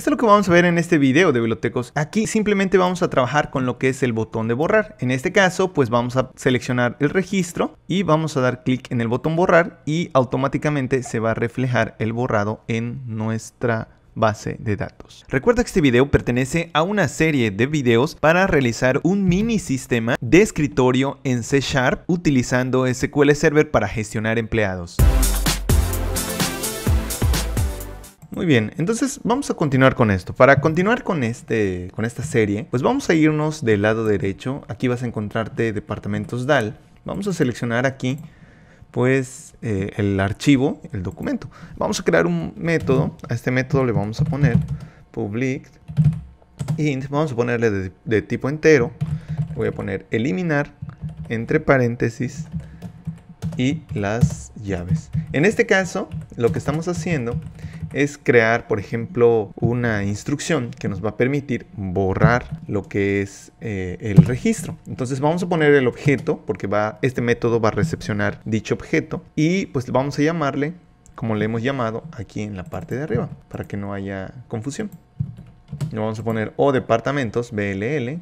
Esto es lo que vamos a ver en este video de bibliotecos. Aquí simplemente vamos a trabajar con lo que es el botón de borrar. En este caso, pues vamos a seleccionar el registro y vamos a dar clic en el botón borrar y automáticamente se va a reflejar el borrado en nuestra base de datos. Recuerda que este video pertenece a una serie de videos para realizar un mini sistema de escritorio en C Sharp utilizando SQL Server para gestionar empleados. Muy bien, entonces vamos a continuar con esto. Para continuar con, este, con esta serie, pues vamos a irnos del lado derecho. Aquí vas a encontrarte departamentos DAL. Vamos a seleccionar aquí pues eh, el archivo, el documento. Vamos a crear un método. A este método le vamos a poner public int. Vamos a ponerle de, tipo entero. voy a poner eliminar entre paréntesis y las llaves. En este caso, lo que estamos haciendo es crear, por ejemplo, una instrucción que nos va a permitir borrar lo que es eh, el registro. Entonces vamos a poner el objeto porque va, este método va a recepcionar dicho objeto y pues vamos a llamarle como le hemos llamado aquí en la parte de arriba para que no haya confusión. Le vamos a poner o departamentos BLL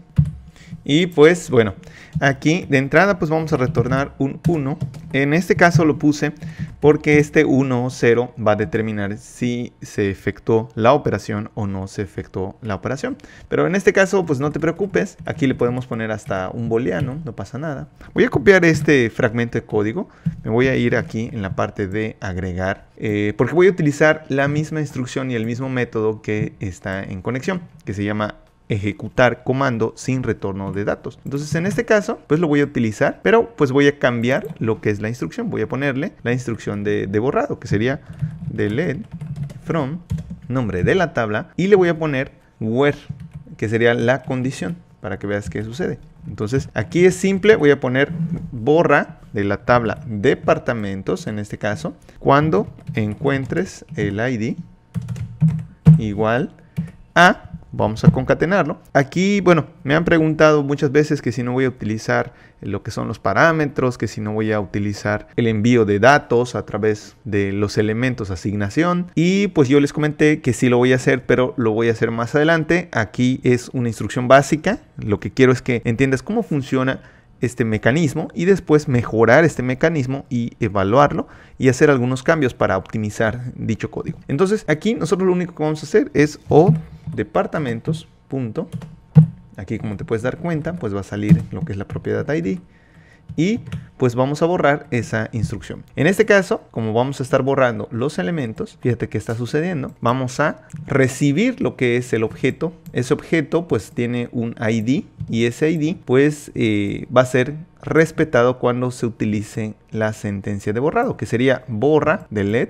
y pues bueno, aquí de entrada pues vamos a retornar un 1. En este caso lo puse porque este 1 o 0 va a determinar si se efectuó la operación o no se efectuó la operación. Pero en este caso pues no te preocupes, aquí le podemos poner hasta un booleano, no pasa nada. Voy a copiar este fragmento de código, me voy a ir aquí en la parte de agregar, eh, porque voy a utilizar la misma instrucción y el mismo método que está en conexión, que se llama ejecutar comando sin retorno de datos. Entonces en este caso pues lo voy a utilizar, pero pues voy a cambiar lo que es la instrucción. Voy a ponerle la instrucción de, borrado que sería delete from nombre de la tabla y le voy a poner where que sería la condición para que veas qué sucede. Entonces aquí es simple, voy a poner borra de la tabla departamentos en este caso cuando encuentres el ID igual a Vamos a concatenarlo. Aquí, bueno, me han preguntado muchas veces que si no voy a utilizar lo que son los parámetros, que si no voy a utilizar el envío de datos a través de los elementos asignación. Y pues yo les comenté que sí lo voy a hacer, pero lo voy a hacer más adelante. Aquí es una instrucción básica. Lo que quiero es que entiendas cómo funciona este mecanismo y después mejorar este mecanismo y evaluarlo y hacer algunos cambios para optimizar dicho código. Entonces aquí nosotros lo único que vamos a hacer es o departamentos. Punto. Aquí como te puedes dar cuenta pues va a salir lo que es la propiedad ID y pues vamos a borrar esa instrucción. En este caso, como vamos a estar borrando los elementos, fíjate qué está sucediendo. Vamos a recibir lo que es el objeto. Ese objeto pues tiene un ID y ese ID pues eh, va a ser respetado cuando se utilice la sentencia de borrado, que sería borra led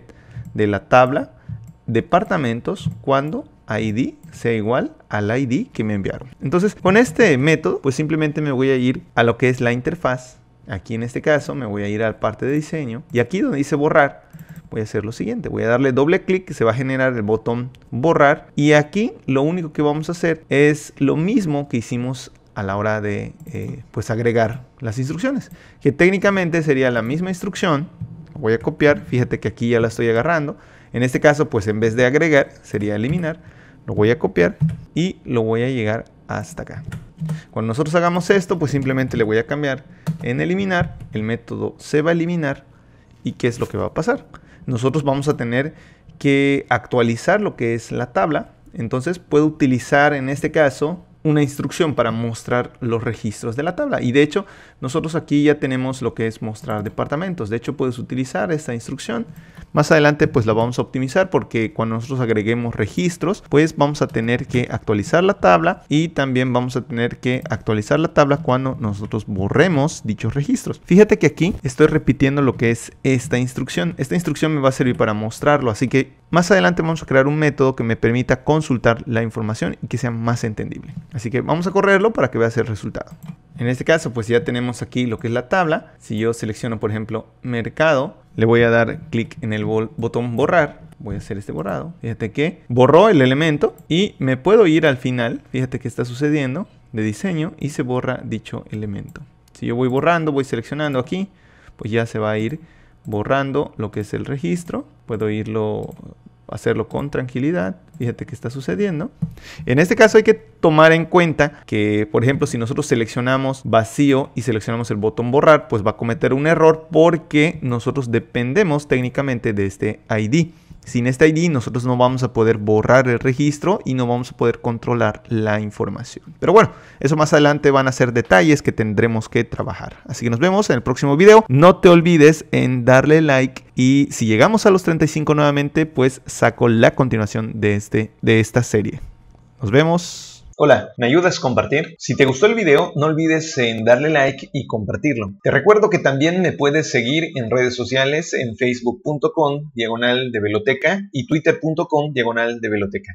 de la tabla departamentos cuando ID sea igual al ID que me enviaron. Entonces, con este método, pues simplemente me voy a ir a lo que es la interfaz Aquí en este caso me voy a ir al parte de diseño y aquí donde dice borrar voy a hacer lo siguiente. Voy a darle doble clic que se va a generar el botón borrar y aquí lo único que vamos a hacer es lo mismo que hicimos a la hora de eh, pues agregar las instrucciones. Que técnicamente sería la misma instrucción. Voy a copiar. Fíjate que aquí ya la estoy agarrando. En este caso pues en vez de agregar sería eliminar. Lo voy a copiar y lo voy a llegar hasta acá. Cuando nosotros hagamos esto, pues simplemente le voy a cambiar en eliminar, el método se va a eliminar y qué es lo que va a pasar. Nosotros vamos a tener que actualizar lo que es la tabla, entonces puedo utilizar en este caso una instrucción para mostrar los registros de la tabla. Y de hecho, nosotros aquí ya tenemos lo que es mostrar departamentos. De hecho, puedes utilizar esta instrucción más adelante pues la vamos a optimizar porque cuando nosotros agreguemos registros pues vamos a tener que actualizar la tabla y también vamos a tener que actualizar la tabla cuando nosotros borremos dichos registros. Fíjate que aquí estoy repitiendo lo que es esta instrucción. Esta instrucción me va a servir para mostrarlo, así que más adelante vamos a crear un método que me permita consultar la información y que sea más entendible. Así que vamos a correrlo para que veas el resultado. En este caso, pues ya tenemos aquí lo que es la tabla. Si yo selecciono, por ejemplo, mercado, le voy a dar clic en el botón borrar. Voy a hacer este borrado. Fíjate que borró el elemento y me puedo ir al final. Fíjate que está sucediendo de diseño y se borra dicho elemento. Si yo voy borrando, voy seleccionando aquí, pues ya se va a ir borrando lo que es el registro. Puedo irlo hacerlo con tranquilidad. Fíjate qué está sucediendo. En este caso hay que tomar en cuenta que, por ejemplo, si nosotros seleccionamos vacío y seleccionamos el botón borrar, pues va a cometer un error porque nosotros dependemos técnicamente de este ID. Sin este ID nosotros no vamos a poder borrar el registro y no vamos a poder controlar la información. Pero bueno, eso más adelante van a ser detalles que tendremos que trabajar. Así que nos vemos en el próximo video. No te olvides en darle like y si llegamos a los 35 nuevamente, pues saco la continuación de, este, de esta serie. Nos vemos. Hola, ¿me ayudas a compartir? Si te gustó el video, no olvides en darle like y compartirlo. Te recuerdo que también me puedes seguir en redes sociales en facebook.com diagonal de veloteca y twitter.com diagonal de veloteca.